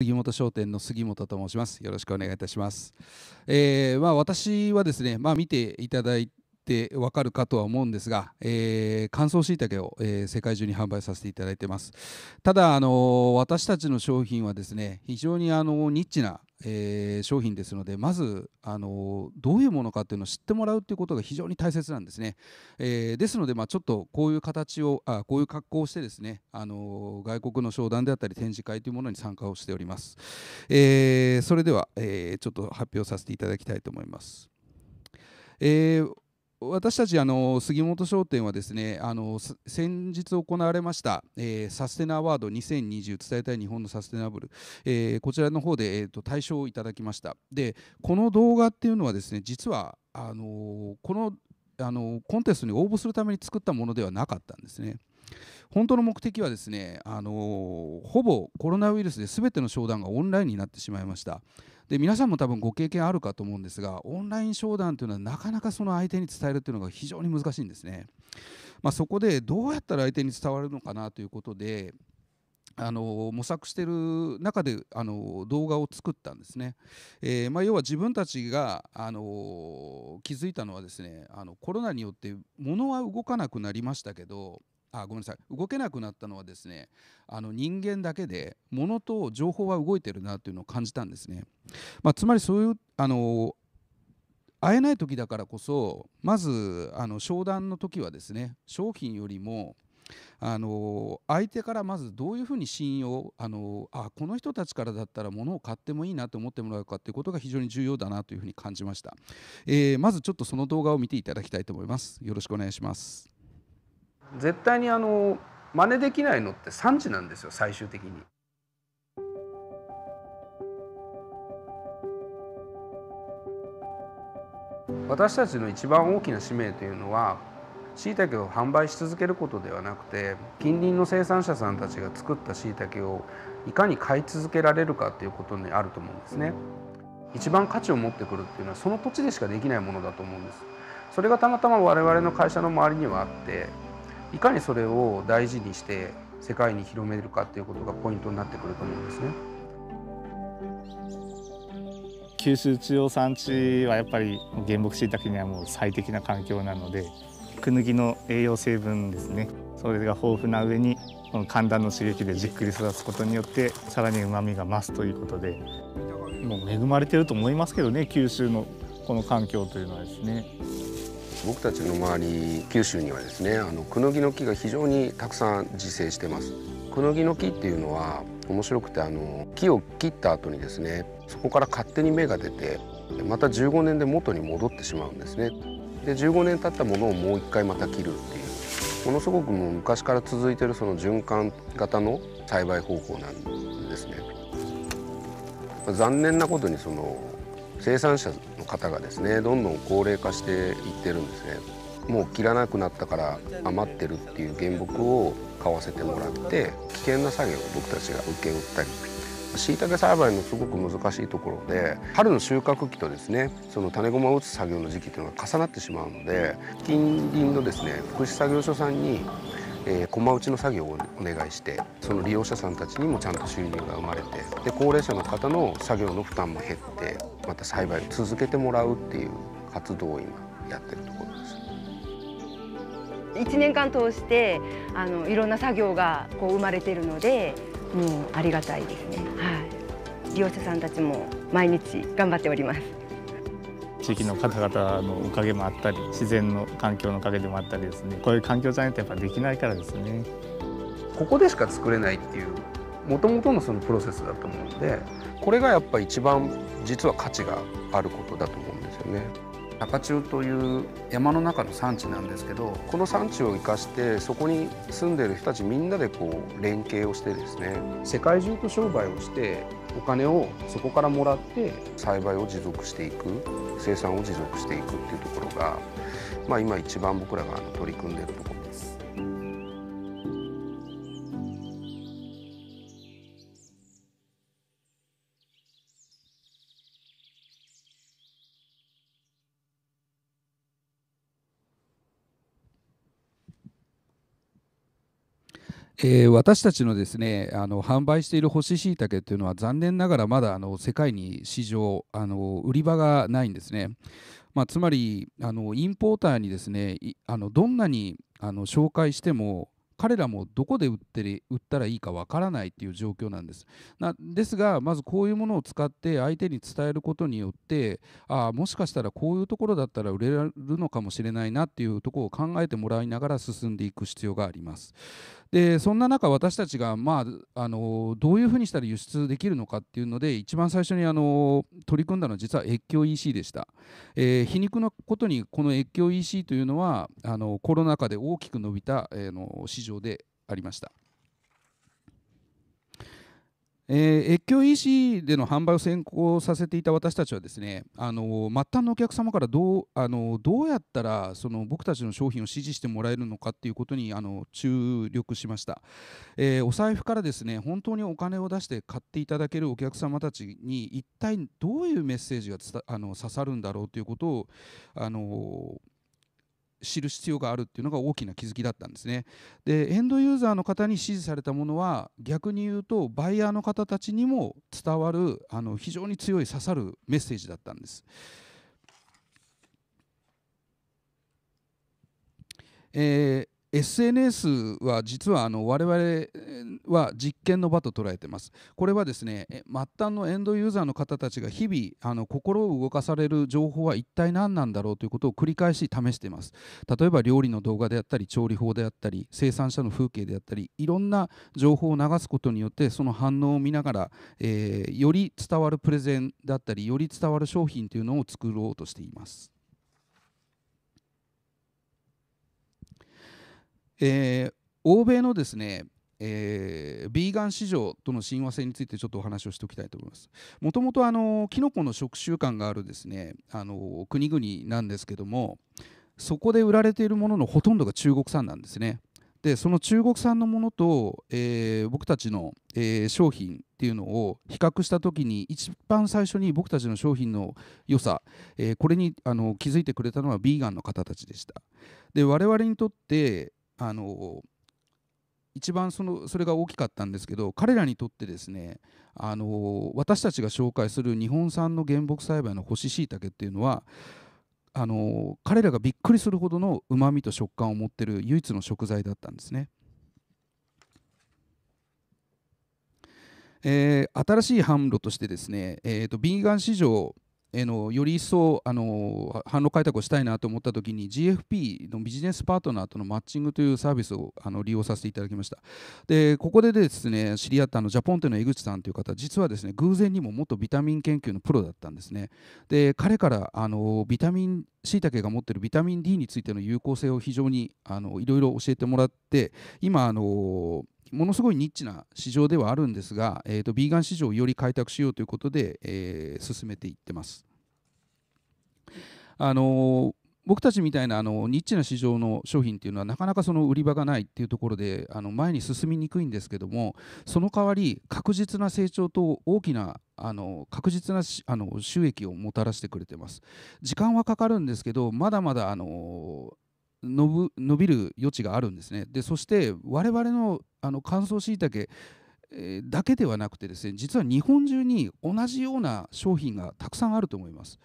杉本商店の杉本と申します。よろしくお願いいたします。えー、まあ、私はですね、まあ、見ていただいててわかるかとは思うんですが、えー、乾燥しいたけを、えー、世界中に販売させていただいてますただ、あのー、私たちの商品はですね非常に、あのニッチな、え商品ですのでまず、あのどういうものかっていうのを知ってもらうっていうことが非常に大切なんですね、えですので、まあ、ちょっとこういう形をあこういう格好をしてですね、あの外国の商談であったり展示会というものに参加をしております、えそれでは、えちょっと発表させていただきたいと思いますえー、私たちあの杉本商店はですねあの先日行われました、えー、サステナアワード2020伝えたい日本のサステナブル、えー、こちらの方で、えーと、大賞をいただきましたでこの動画っていうのはですね実はあのこのあのコンテストに応募するために作ったものではなかったんですね本当の目的はですねあのほぼコロナウイルスで全ての商談がオンラインになってしまいましたで皆さんも多分ご経験あるかと思うんですがオンライン商談というのはなかなかその相手に伝えるというのが非常に難しいんですね、まあ、そこでどうやったら相手に伝わるのかなということであの模索してる中であの動画を作ったんですね、えー、まあ、要は自分たちがあの気づいたのはですねあのコロナによって物は動かなくなりましたけどあごめんなさい動けなくなったのはですねあの人間だけで物と情報は動いてるなというのを感じたんですね、まあ、つまりそういうあの会えない時だからこそまずあの商談の時はですね商品よりもあの相手からまずどういうふうに信用あのあこの人たちからだったら物を買ってもいいなと思ってもらうかということが非常に重要だなというふうに感じました、えー、まずちょっとその動画を見ていただきたいと思いますよろしくお願いします絶対にあの真似できないのって産地なんですよ最終的に。私たちの一番大きな使命というのはしいたけを販売し続けることではなくて近隣の生産者さんたちが作ったしいたけをいかに買い続けられるかということにあると思うんですね。一番価値を持ってくるっていうのはその土地でしかできないものだと思うんです。それがたまたま我々の会社の周りにはあっていかにそれを大事にして世界に広めるかっていうことがポイントになってくると思うんですね。九州中央産地はやっぱり原木しいたけにはもう最適な環境なのでクヌギの栄養成分ですねそれが豊富な上にこの寒暖の刺激でじっくり育つことによってさらにうまみが増すということでもう恵まれてると思いますけどね九州のこの環境というのはですね。僕たちの周り九州にはですねあのクヌギの木が非常にたくさん自生してますクヌギの木っていうのは面白くてあの木を切った後にですねそこから勝手に芽が出てまた15年で元に戻ってしまうんですねで15年経ったものをもう一回また切るっていうものすごくもう昔から続いてるその循環型の栽培方法なんですね残念なことにその生産者の方がですねどんどん高齢化していってるんですねもう切らなくなったから余ってるっていう原木を買わせてもらって危険な作業を僕たちが受け負ったりしいたけ栽培のすごく難しいところで春の収穫期とですねその種駒を打つ作業の時期っていうのが重なってしまうので近隣のですね福祉作業所さんにえー、駒打ちの作業をお願いしてその利用者さんたちにもちゃんと収入が生まれてで高齢者の方の作業の負担も減ってまた栽培を続けてもらうっていう活動を今やってるところです。1年間通してあのいろんな作業がこう生まれているのでもうありがたいですね、はい、利用者さんたちも毎日頑張っております。地域の方々のおかげもあったり自然の環境のおかげでもあったりですねこういう環境じゃないとやっぱできないからですねここでしか作れないっていうもともとのそのプロセスだと思うんでこれがやっぱ一番実は価値があることだと思うんですよね高中という山の中の産地なんですけどこの産地を生かしてそこに住んでる人たちみんなでこう連携をしてですね世界中と商売をしてお金をそこからもらって栽培を持続していく生産を持続していくっていうところが、まあ、今一番僕らが取り組んでるところえー、私たちのですねあの販売している干し椎茸というのは残念ながらまだあの世界に市場あの売り場がないんですね、まあ、つまりあのインポーターにですねあのどんなにあの紹介しても彼らもどこで売ってり売ったらいいかわからないという状況なんです。なですがまずこういうものを使って相手に伝えることによってああもしかしたらこういうところだったら売れるのかもしれないなというところを考えてもらいながら進んでいく必要があります。でそんな中私たちが、まあ、あのどういうふうにしたら輸出できるのかっていうので一番最初にあの取り組んだのは実は越境 EC でした、えー、皮肉なことにこの越境 EC というのはあのコロナ禍で大きく伸びた、えー、の市場場でありました。えー、越境 EC での販売を先行させていた私たちはですね、あの末端のお客様からどうあのどうやったらその僕たちの商品を支持してもらえるのかっていうことにあの注力しました、えー、お財布からですね本当にお金を出して買っていただけるお客様たちに一体どういうメッセージがあの刺さるんだろうということをあの知る必要があるっていうのが大きな気づきだったんですね。でエンドユーザーの方に支持されたものは逆に言うとバイヤーの方たちにも伝わるあの非常に強い刺さるメッセージだったんです。えー SNS は実はあの我々は実験の場と捉えてます。これはですね末端のエンドユーザーの方たちが日々あの心を動かされる情報は一体何なんだろうということを繰り返し試しています。例えば料理の動画であったり調理法であったり生産者の風景であったりいろんな情報を流すことによってその反応を見ながら、えー、より伝わるプレゼンだったりより伝わる商品というのを作ろうとしています。えー、欧米のですねえー、ビーガン市場との親和性についてちょっとお話をしておきたいと思います。もともとあのキノコの食習慣があるですねあの国々なんですけどもそこで売られているもののほとんどが中国産なんですね。でその中国産のものと、えー、僕たちの、えー、商品っていうのを比較した時に一番最初に僕たちの商品の良さ、えー、これにあの気づいてくれたのはビーガンの方たちでしたで我々にとって、あの一番そのそれが大きかったんですけど彼らにとってですねあの私たちが紹介する日本産の原木栽培の干し椎茸っていうのはあの彼らがびっくりするほどのうまみと食感を持ってる唯一の食材だったんですね。えー、新しい販路としてですね、えーと、とビーガン市場えのより一層あの販路開拓をしたいなと思った時に GFP のビジネスパートナーとのマッチングというサービスをあの利用させていただきましたでここでですね知り合ったあのジャポンテの江口さんという方実はですね偶然にも元ビタミン研究のプロだったんですねで彼からあのビタミンしいけが持っているビタミン D についての有効性を非常にいろいろ教えてもらって今あのーものすごいニッチな市場ではあるんですが、えーと、ビーガン市場をより開拓しようということで、えー、進めていってます。あのー、僕たちみたいなあのニッチな市場の商品っていうのはなかなかその売り場がないっていうところであの前に進みにくいんですけどもその代わり確実な成長と大きなあの確実なあの収益をもたらしてくれてます時間はかかるんですけどまだまだあの伸びる余地があるんですねでそして我々のあの乾燥しいたけだけではなくてですね実は日本中に同じような商品がたくさんあると思います。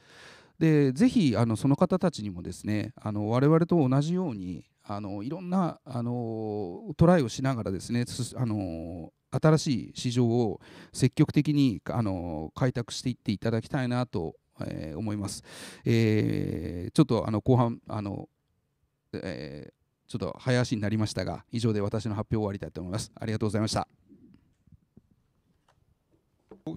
でぜひあのその方たちにもですねあの我々と同じようにあのいろんなあのトライをしながらですねあの新しい市場を積極的にあの開拓していっていただきたいなと、えー、思います。えー、ちょっとあの後半あのえー、ちょっと早足になりましたが以上で私の発表を終わりたいと思いますありがとうございました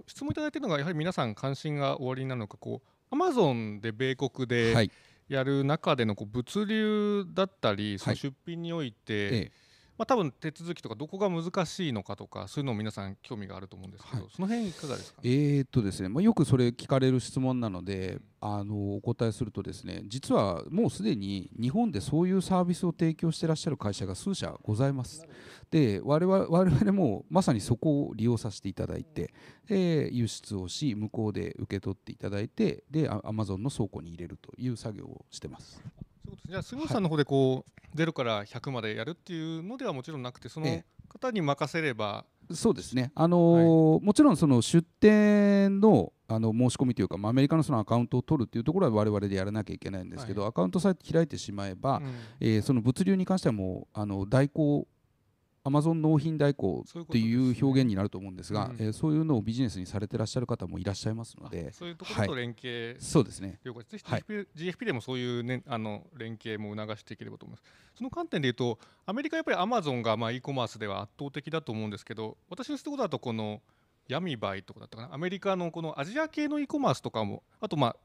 質問いただいているのがやはり皆さん関心がおありなのかこうアマゾンで米国でやる中でのこう物流だったり、その出品において、はいええまあ、多分手続きとかどこが難しいのかとかそういうのも皆さん興味があると思うんですけど、はい、その辺いかがですか、ね、えー、っとですね、まあ、よくそれ聞かれる質問なのであのお答えするとですね実はもうすでに日本でそういうサービスを提供してらっしゃる会社が数社ございます。で我々我々もまさにそこを利用させていただいてで輸出をし向こうで受け取っていただいてで Amazon の倉庫に入れるという作業をしてます。じゃあ杉本さんの方でこう、はい、0から100までやるっていうのではもちろんなくてその方に任せれば、ええ、そうですね、あのーはい、もちろんその出店のあの申し込みというか、まあ、アメリカのそのアカウントを取るというところは我々でやらなきゃいけないんですけど、はい、アカウントさえ開いてしまえば、うん、えー、その物流に関してはもうあの代行アマゾン納品代行っていう表現になると思うんですが、えそういうのをビジネスにされてらっしゃる方もいらっしゃいますので、そういうところと連携、はい、そうですね。ぜひ GFP,、GFP でもそういう、ね、あの連携も促していければと思います。その観点でいうと、アメリカやっぱりアマゾンがまあ e コマースでは圧倒的だと思うんですけど、私のったことだとこの闇バイとかだったかな、アメリカのこのアジア系の e コマースとかも、あとまあ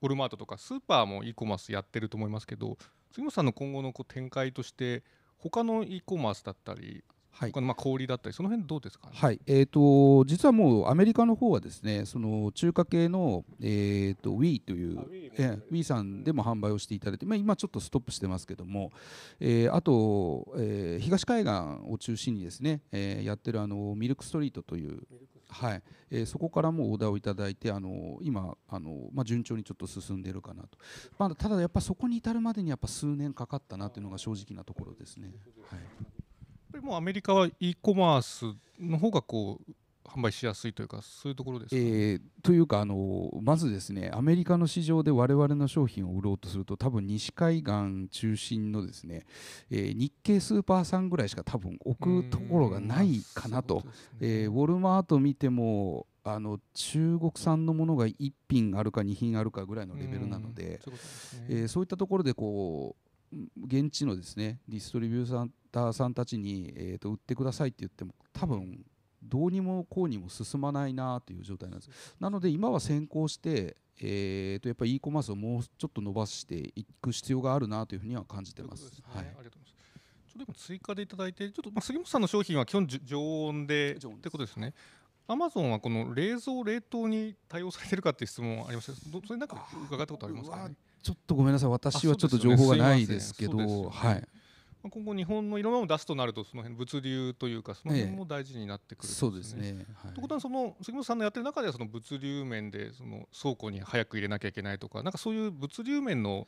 ウォルマートとかスーパーも e コマースやってると思いますけど、杉本さんの今後のこう展開として。他の e コマースだったりはい、まあ小売だったりその辺どうですか、ね、はいえーと、実はもうアメリカの方はですねその中華系の、えーと、Wii というえー、Wii さんでも販売をしていただいて、まあ、今ちょっとストップしてますけども、えー、あと、えー、東海岸を中心にですね、えー、やってるあのミルクストリートというはいえー、そこからもオーダーをいただいてあの今あの、まあ、順調にちょっと進んでいるかなと、まあ、ただやっぱそこに至るまでにやっぱ数年かかったなというのが正直なところですね。はい、やっぱりもうアメリカは e コマースの方がこう販売しやすいというかそういうところです、ね、えー、というかあのまずですねアメリカの市場で我々の商品を売ろうとすると多分西海岸中心のですね、えー、日系スーパーさんぐらいしか多分置くところがないかなと、ね、えー、ウォルマート見てもあの中国産のものが1品あるか2品あるかぐらいのレベルなのでそう、ね、えー、そういったところでこう現地のですねディストリビューターさんたちに、えーと、と売ってくださいって言っても多分どうにもこうにも進まないなという状態なんです。なので今は先行して、えー、とやっぱり e コマースをもうちょっと伸ばしていく必要があるなというふうには感じてます。はい、ありがとうございます。ちょっと追加でいただいて、ちょっとまあ杉本さんの商品は基本常温で常温ってことですね。アマゾンはこの冷蔵冷凍に対応されてるかっていう質問ありましたどそれなんか伺ったことありますか、ね、ちょっとごめんなさい、私はちょっと情報がないですけど、ね、はい。今後日本のいろんなものを出すとなるとその辺物流というかその辺も大事になってくる、そうですね。はい、ということはその杉本さんのやってる中ではその物流面でその倉庫に早く入れなきゃいけないとかなんかそういう物流面の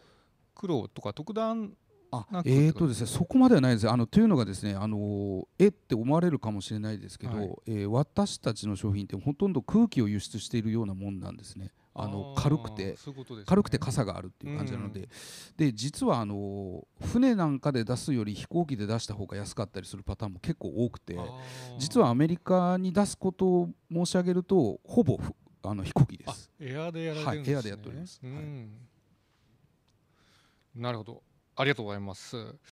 苦労とか特段あえーとですね、そこまではないですあのというのがですねあのえって思われるかもしれないですけど、はい、えー、私たちの商品ってほとんど空気を輸出しているようなもんなんですね。あの軽くて軽くて傘があるっていう感じなので,、で実はあの船なんかで出すより飛行機で出した方が安かったりするパターンも結構多くて実はアメリカに出すことを申し上げるとほぼあの飛行機ですエアでやられてエアでやっております、なるほどありがとうございます